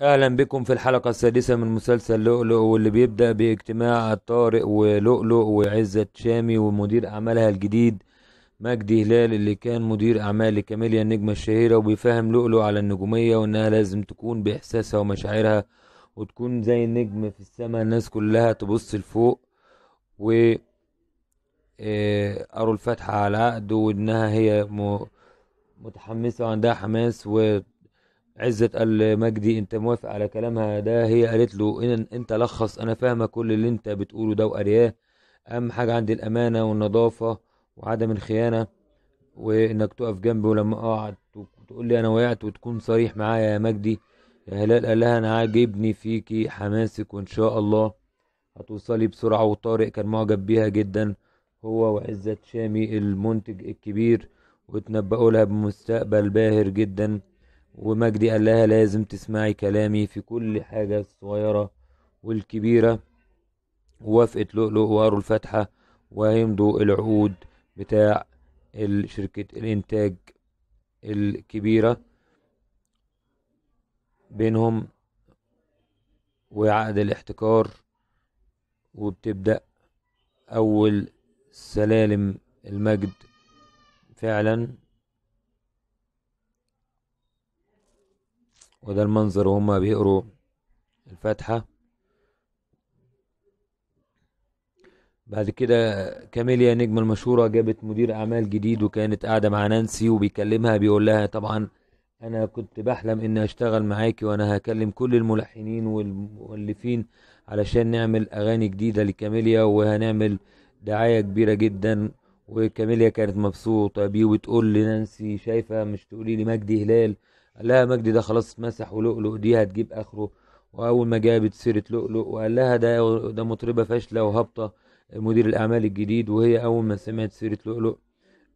اهلا بكم في الحلقة السادسة من مسلسل لؤلؤ واللي بيبدأ باجتماع طارق ولؤلؤ وعزت شامي ومدير اعمالها الجديد مجدي هلال اللي كان مدير اعمال لكاميليا النجمة الشهيرة وبيفهم لؤلؤ على النجومية وانها لازم تكون باحساسها ومشاعرها وتكون زي النجم في السماء الناس كلها تبص لفوق و ارو آه، الفتحه على عقد وانها هي متحمسة وعندها حماس و عزة المجدي انت موافق على كلامها ده هي قالت له ان انت لخص انا فاهمة كل اللي انت بتقوله ده وقرياه اهم حاجة عندي الامانة والنظافة وعدم الخيانة وانك تقف جنبي ولما اقعد تقول لي انا وقعت وتكون صريح معايا يا مجدي يا هلال قال لها انا عاجبني فيكي حماسك وان شاء الله هتوصلي بسرعة وطارق كان معجب بيها جدا هو وعزت شامي المنتج الكبير واتنبأوا لها بمستقبل باهر جدا ومجدي قال لها لازم تسمعي كلامي في كل حاجة الصغيرة والكبيرة ووافقت لؤلؤ وقروا الفاتحة وهيمضوا العقود بتاع شركة الإنتاج الكبيرة بينهم وعقد الاحتكار وبتبدأ أول سلالم المجد فعلا وده المنظر وهم بيقروا الفاتحة بعد كده كاميليا نجمة المشهورة جابت مدير أعمال جديد وكانت قاعدة مع نانسي وبيكلمها بيقول لها طبعا أنا كنت بحلم إني أشتغل معاكي وأنا هكلم كل الملحنين والمؤلفين علشان نعمل أغاني جديدة لكاميليا وهنعمل دعاية كبيرة جدا وكاميليا كانت مبسوطة بيه وتقول لنانسي شايفة مش تقولي لي مجدي هلال لها مجدي ده خلاص اتمسح ولؤلؤ دي هتجيب اخره واول ما جابت سيره لؤلؤ وقال لها ده ده مطربه فاشله وهابطه مدير الاعمال الجديد وهي اول ما سمعت سيره لؤلؤ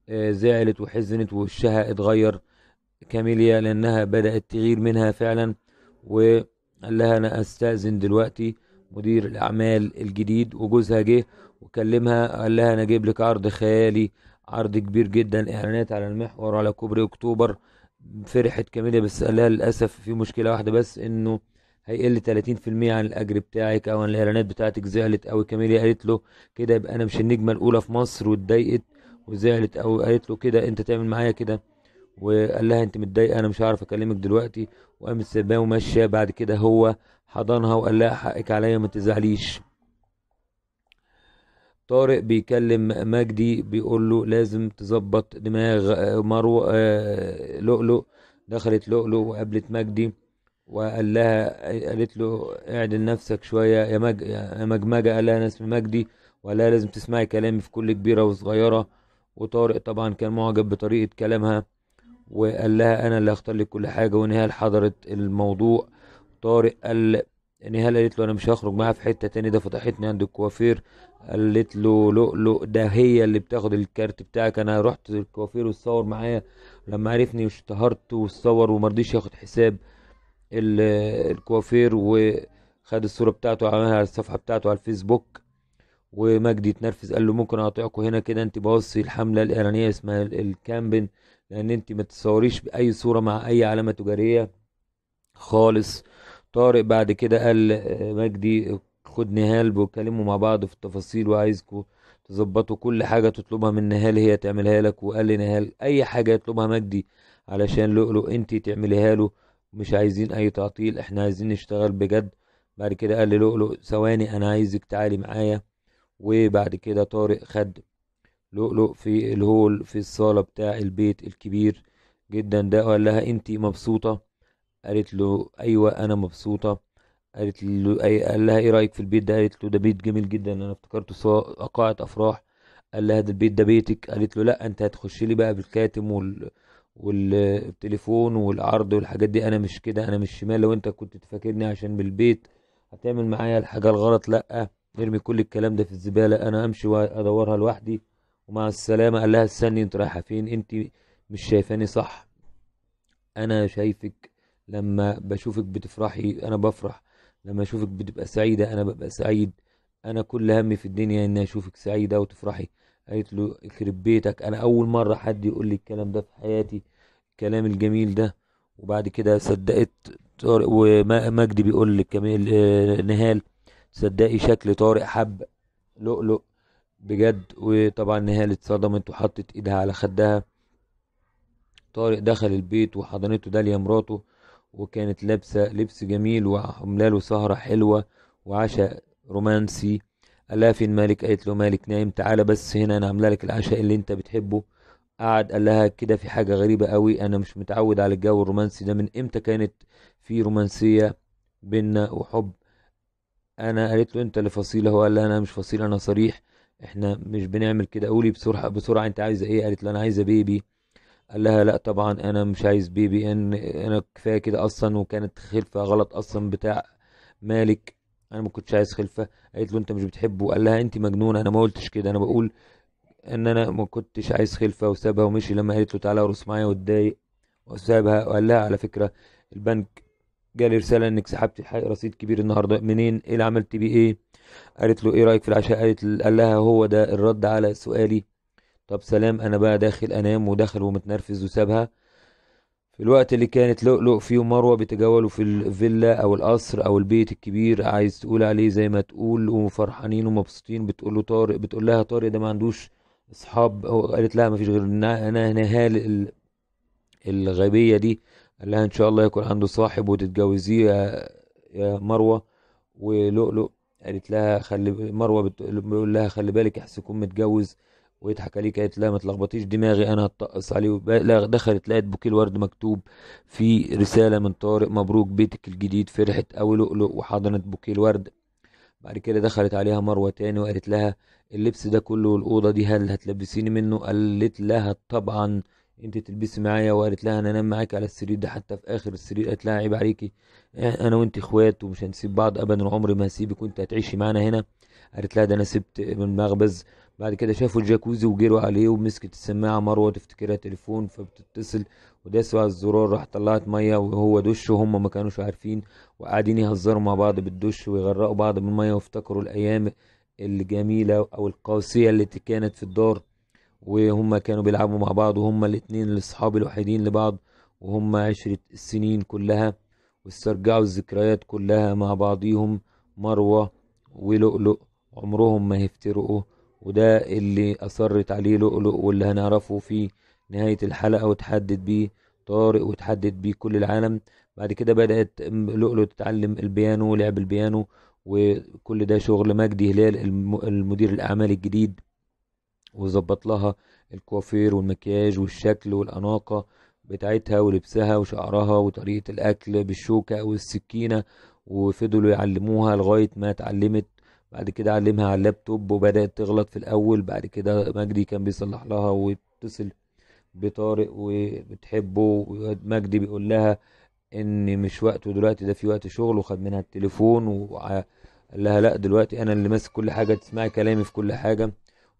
آه، زعلت وحزنت ووشها اتغير كاميليا لانها بدات تغير منها فعلا وقال لها انا استاذن دلوقتي مدير الاعمال الجديد وجوزها جه وكلمها قال لها انا اجيب لك عرض خيالي عرض كبير جدا اعلانات على المحور على كوبري اكتوبر فرحت كاميليا بس قال لها للاسف في مشكله واحده بس انه هيقل 30% عن الاجر بتاعك او عن الاعلانات بتاعتك زعلت قوي كاميليا قالت له كده يبقى انا مش النجمه الاولى في مصر واتضايقت وزعلت او قالت له كده انت تعمل معايا كده وقال لها انت متضايقه انا مش هعرف اكلمك دلوقتي وقامت سباه وماشيه بعد كده هو حضنها وقال لها حقك عليا ما تزعليش طارق بيكلم مجدي بيقول له لازم تظبط دماغ آه، مروه آه، لؤلؤ دخلت لؤلؤ وقابلت مجدي وقال لها قالت له اعدل نفسك شويه يا مج يا مجمجه قال لها انا اسمي مجدي وقال لها لازم تسمعي كلامي في كل كبيره وصغيره وطارق طبعا كان معجب بطريقه كلامها وقال لها انا اللي هختار لك كل حاجه ونهال حضرت الموضوع طارق قال نهال يعني قالت له انا مش هخرج معاها في حته تاني ده فتحتني عند الكوافير قالت له لؤلؤ ده هي اللي بتاخد الكارت بتاعك انا رحت الكوافير واتصور معايا لما عرفني اشتهرت واتصور ومرضيش ياخد حساب الكوافير وخد الصوره بتاعته وعملها على الصفحه بتاعته على الفيسبوك ومجدي اتنرفز قال له ممكن اقاطعكم هنا كده انت بوصي الحمله الاعلانيه اسمها الكامبن لان انت ما تصوريش باي صوره مع اي علامه تجاريه خالص طارق بعد كده قال مجدي خد نهال وكلموا مع بعض في التفاصيل وعايزكوا تظبطوا كل حاجة تطلبها من نهال هي تعملها لك وقال لنهال أي حاجة يطلبها مجدي علشان لؤلؤ أنت تعمليها له مش عايزين أي تعطيل إحنا عايزين نشتغل بجد بعد كده قال لؤلؤ ثواني أنا عايزك تعالي معايا وبعد كده طارق خد لؤلؤ في الهول في الصالة بتاع البيت الكبير جدا ده قال لها أنت مبسوطة قالت له أيوة أنا مبسوطة قالت له أي قال لها ايه رايك في البيت ده قالت له ده بيت جميل جدا انا افتكرته سواء قاعه افراح قال لها ده البيت ده بيتك قالت له لا انت هتخش لي بقى بالكاتم وال والتليفون والعرض والحاجات دي انا مش كده انا مش شمال لو انت كنت تفاكرني عشان بالبيت هتعمل معايا الحاجه الغلط لا ارمي كل الكلام ده في الزباله انا امشي وادورها لوحدي ومع السلامه قال لها استني انت رايحه فين انت مش شايفاني صح انا شايفك لما بشوفك بتفرحي انا بفرح لما اشوفك بتبقى سعيده انا ببقى سعيد انا كل همي في الدنيا اني اشوفك سعيده وتفرحي قالت له يخرب بيتك انا اول مره حد يقول لي الكلام ده في حياتي الكلام الجميل ده وبعد كده صدقت طارق ومجدي بيقول لكمال آه، نهال صدقي شكل طارق حب لؤلؤ بجد وطبعا نهال اتصدمت وحطت ايدها على خدها طارق دخل البيت وحضنته داليا مراته وكانت لابسة لبس جميل وعاملة له سهرة حلوة وعشاء رومانسي قالها فين مالك قالت له مالك نايم تعالى بس هنا انا عامله لك العشاء اللي انت بتحبه قعد قال لها كده في حاجه غريبه قوي انا مش متعود على الجو الرومانسي ده من امتى كانت في رومانسيه بينا وحب انا قالت له انت اللي فصيل هو قال لها انا مش فصيل انا صريح احنا مش بنعمل كده قولي بسرعه بسرعه انت عايزه ايه قالت له انا عايزه بيبي قال لها لا طبعا انا مش عايز بيبي ان انا كفايه كده اصلا وكانت خلفه غلط اصلا بتاع مالك انا ما كنتش عايز خلفه قالت له انت مش بتحبه قال لها انت مجنونه انا ما قلتش كده انا بقول ان انا ما كنتش عايز خلفه وسابها ومشي لما قالت له تعالى ارقص معايا واتضايق وسابها وقال لها على فكره البنك جالي رساله انك سحبت رصيد كبير النهارده منين ايه اللي عملتي بيه ايه قالت له ايه رايك في العشاء قالت قال لها هو ده الرد على سؤالي طب سلام انا بقى داخل انام وداخل ومتنرفز وسابها في الوقت اللي كانت لؤلؤ فيه ومروه بيتجولوا في الفيلا او القصر او البيت الكبير عايز تقول عليه زي ما تقول وفرحانين ومبسوطين بتقول له طارق بتقول لها طارق ده ما عندوش اصحاب قالت لها ما فيش غير انا نهال الغبيه دي قال لها ان شاء الله يكون عنده صاحب وتتجوزيه يا مروه ولؤلؤ قالت لها خلي مروه بتقول لها خلي بالك احس متجوز ويضحك عليه قالت لا ما تلخبطيش دماغي انا هتطقص عليه دخلت لقت بوكيه الورد مكتوب في رساله من طارق مبروك بيتك الجديد فرحت قوي لؤلؤ وحضنت بوكيه الورد بعد كده دخلت عليها مروه تاني وقالت لها اللبس ده كله والاوضه دي هل هتلبسيني منه قالت لها طبعا انت تلبسي معايا وقالت لها انا انام معاكي على السرير ده حتى في اخر السرير قالت لها عيب عليكي انا وانت اخوات ومش هنسيب بعض ابدا عمري ما هسيبك وانت هتعيشي معانا هنا قالت لها ده انا سبت من مخبز بعد كده شافوا الجاكوزي وجروا عليه ومسكت السماعة مروة تفتكرها تليفون فبتتصل وداسوا على الزرار راح طلعت مية وهو دش وهم ما كانوش عارفين وقاعدين يهزروا مع بعض بالدش ويغرقوا بعض بالمية وافتكروا الأيام الجميلة أو القاسية اللي كانت في الدار وهم كانوا بيلعبوا مع بعض وهم الاتنين الأصحاب الوحيدين لبعض وهم عشرة السنين كلها واسترجعوا الذكريات كلها مع بعضيهم مروة ولؤلؤ عمرهم ما هيفترقوا وده اللي أصرت عليه لؤلؤ واللي هنعرفه في نهاية الحلقة وتحدد بيه طارق وتحدد بيه كل العالم بعد كده بدأت لؤلؤ تتعلم البيانو لعب البيانو وكل ده شغل مجدي هلال المدير الأعمال الجديد وظبط لها الكوافير والمكياج والشكل والأناقة بتاعتها ولبسها وشعرها وطريقة الأكل بالشوكة والسكينة وفضلوا يعلموها لغاية ما اتعلمت بعد كده علمها على اللابتوب وبدأت تغلط في الأول بعد كده مجدي كان بيصلح لها ويتصل بطارق وبتحبه ومجدي بيقول لها إن مش وقته دلوقتي ده في وقت شغل وخد منها التليفون وقال لها لأ دلوقتي أنا اللي ماسك كل حاجة تسمعي كلامي في كل حاجة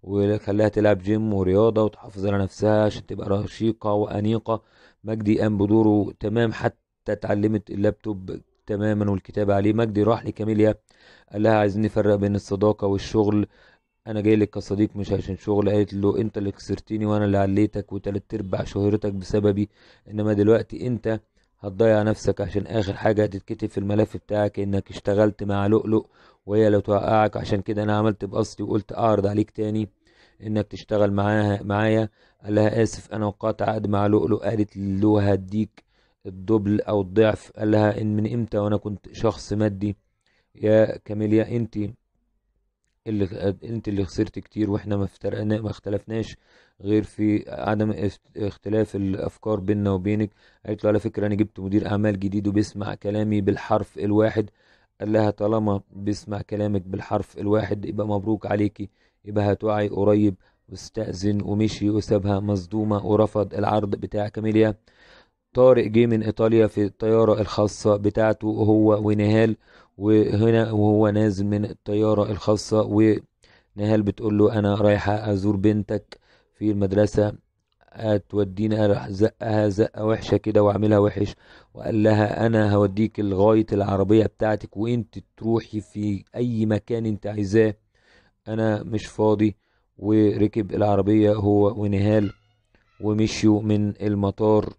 وخلاها تلعب جيم ورياضة وتحافظ على نفسها عشان تبقى رشيقة وأنيقة مجدي قام بدوره تمام حتى اتعلمت اللابتوب تماما والكتابة عليه مجدي راح لكاميليا قال لها عايزين نفرق بين الصداقة والشغل انا جاي لك كصديق مش عشان شغل قالت له انت اللي خسرتني وانا اللي عليتك وتلات ارباع شهرتك بسببي انما دلوقتي انت هتضيع نفسك عشان اخر حاجة هتتكتب في الملف بتاعك انك اشتغلت مع لؤلؤ وهي لو توقعك عشان كده انا عملت بقصدي وقلت اعرض عليك تاني انك تشتغل معاها معايا قال لها اسف انا وقعت عقد مع لؤلؤ قالت له هديك الدبل او الضعف قال لها ان من امتى وانا كنت شخص مادي يا كاميليا انت اللي انت اللي خسرت كتير واحنا ما افترقنا ما اختلفناش غير في عدم اختلاف الافكار بيننا وبينك قالت له على فكره انا جبت مدير اعمال جديد وبيسمع كلامي بالحرف الواحد قال لها طالما بيسمع كلامك بالحرف الواحد يبقى مبروك عليكي يبقى هتوعي قريب واستأذن ومشي وسابها مصدومة ورفض العرض بتاع كاميليا طارق جه من إيطاليا في الطيارة الخاصة بتاعته هو ونهال وهنا وهو نازل من الطيارة الخاصة ونهال بتقول له أنا رايحة أزور بنتك في المدرسة هتودينا زقها زقة وحشة كده وأعملها وحش وقال لها أنا هوديك لغاية العربية بتاعتك وأنت تروحي في أي مكان أنت عايزاه أنا مش فاضي وركب العربية هو ونهال ومشيوا من المطار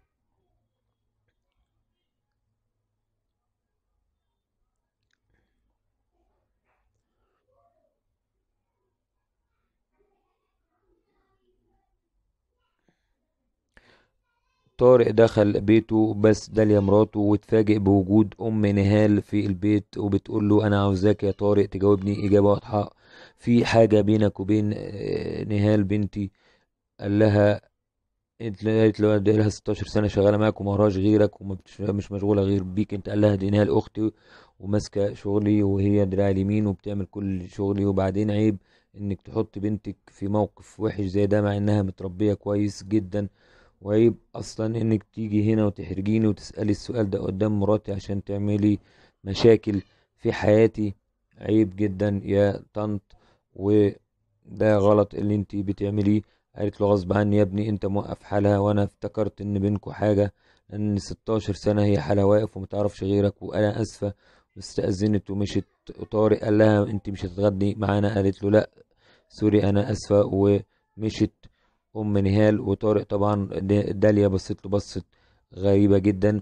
طارق دخل بيته بس داليا مراته واتفاجئ بوجود ام نهال في البيت وبتقول له انا عاوزاك يا طارق تجاوبني اجابه واضحه في حاجه بينك وبين آه، نهال بنتي قال لها قالت له قد لها 16 سنه شغاله معاك وراهاش غيرك ومش مشغوله غير بيك انت قال لها دي نهال اختي وماسكه شغلي وهي دراعي اليمين وبتعمل كل شغلي وبعدين عيب انك تحط بنتك في موقف وحش زي ده مع انها متربيه كويس جدا وعيب اصلا انك تيجي هنا وتحرجيني وتسالي السؤال ده قدام مراتي عشان تعملي مشاكل في حياتي عيب جدا يا طنط وده غلط اللي انت بتعمليه قالت له غصب عني يا ابني انت موقف حالها وانا افتكرت ان بينكوا حاجه ان 16 سنه هي حالها واقف ومتعرفش غيرك وانا اسفه واستأذنت ومشت طارق قال لها انت مش هتتغدي معانا قالت له لا سوري انا اسفه ومشت ام نهال وطارق طبعا داليا بصت له بصت غريبه جدا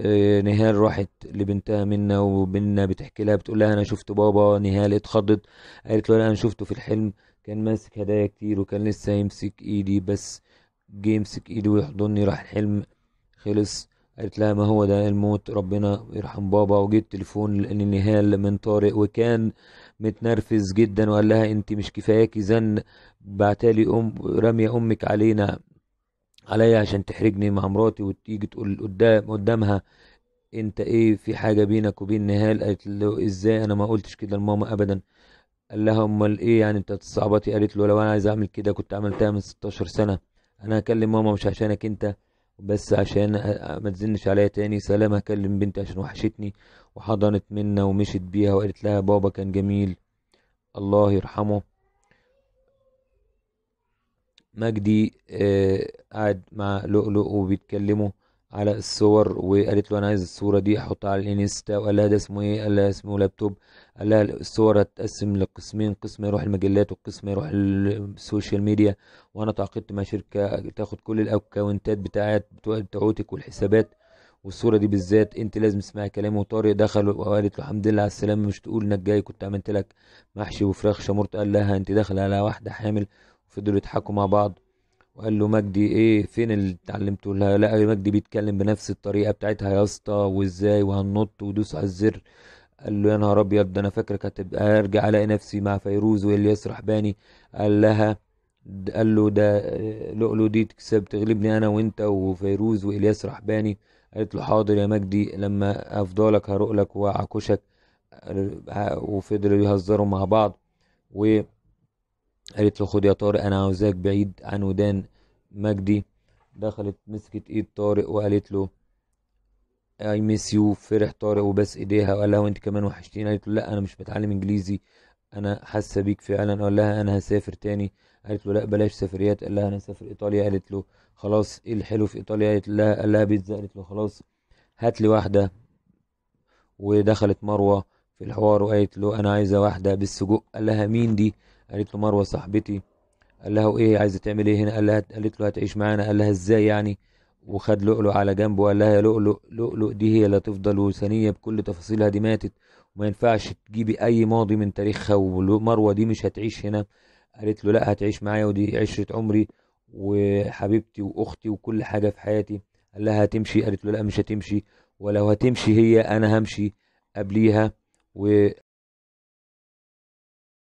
آه، نهال راحت لبنتها منا ومنا بتحكي لها بتقول لها انا شفت بابا نهال اتخضت قالت له انا شفته في الحلم كان ماسك هدايا كتير وكان لسه يمسك ايدي بس جه يمسك ايدي ويحضني راح الحلم خلص قالت لها ما هو ده الموت ربنا يرحم بابا وجيت تليفون لنهال من طارق وكان متنرفز جدا وقال لها انت مش كفاياكي زن بعتالي ام راميه امك علينا عليا عشان تحرجني مع مراتي وتيجي تقول قدام قدامها انت ايه في حاجه بينك وبين نهال قالت له ازاي انا ما قلتش كده لماما ابدا قال لها امال ايه يعني انت تصعبتي قالت له لو انا عايز اعمل كده كنت عملتها من 16 سنه انا هكلم ماما مش عشانك انت بس عشان ما تزنش عليا تاني سلام هكلم بنتي عشان وحشتني وحضنت منا ومشت بيها وقالت لها بابا كان جميل الله يرحمه مجدي آه، قاعد مع لؤلؤ وبيتكلموا على الصور وقالت له انا عايز الصوره دي احطها على الانستا وقال لها ده اسمه ايه قال لها اسمه لابتوب قال لها الصور هتتقسم لقسمين قسم يروح المجلات وقسم يروح السوشيال ميديا وانا تعاقدت مع شركه تاخد كل الاكونتات بتاعت بتوعتك والحسابات والصوره دي بالذات انت لازم تسمعي كلامه وطارق دخل وقالت له الحمد لله على السلامه مش تقول انك جاي كنت عملت لك محشي وفراخ شمرت قال لها انت داخله على واحده حامل وفضلوا يضحكوا مع بعض وقال له مجدي ايه فين اللي اتعلمته لها لا مجدي بيتكلم بنفس الطريقه بتاعتها يا اسطى وازاي وهنط ودوس على الزر قال له يا نهار ابيض ده انا فاكرك هتبقى ارجع الاقي نفسي مع فيروز والياس رحباني قال لها قال له ده لؤلؤ دي تكسب تغلبني انا وانت وفيروز والياس رحباني قالت له حاضر يا مجدي لما افضلك هرقلك وعكوشك وفضلوا يهزروا مع بعض و قالت له خد يا طارق انا عاوزاك بعيد عن ودان مجدي دخلت مسكت ايد طارق وقالت له اي ميس يو فرح طارق وبس ايديها وقال لها وانت كمان وحشتيني قالت له لا انا مش بتعلم انجليزي انا حاسه بيك فعلا قال لها انا هسافر تاني قالت له لا بلاش سفريات قال لها انا هسافر ايطاليا قالت له خلاص ايه الحلو في ايطاليا قالت لها قال لها بيتزا قالت له خلاص هات لي واحده ودخلت مروه في الحوار وقالت له انا عايزه واحده بالسجق قال لها مين دي قالت له مروه صاحبتي قال لها وايه عايزه تعمل ايه هنا قال لها قالت له هتعيش معانا قال لها ازاي يعني وخد لؤلؤ على جنبه وقال لها يا لؤلؤ لؤلؤ دي هي اللي تفضل وثنيه بكل تفاصيلها دي ماتت وما ينفعش تجيبي اي ماضي من تاريخها ومروه دي مش هتعيش هنا قالت له لا هتعيش معايا ودي عشره عمري وحبيبتي واختي وكل حاجه في حياتي قال لها هتمشي قالت له لا مش هتمشي ولو هتمشي هي انا همشي قبليها و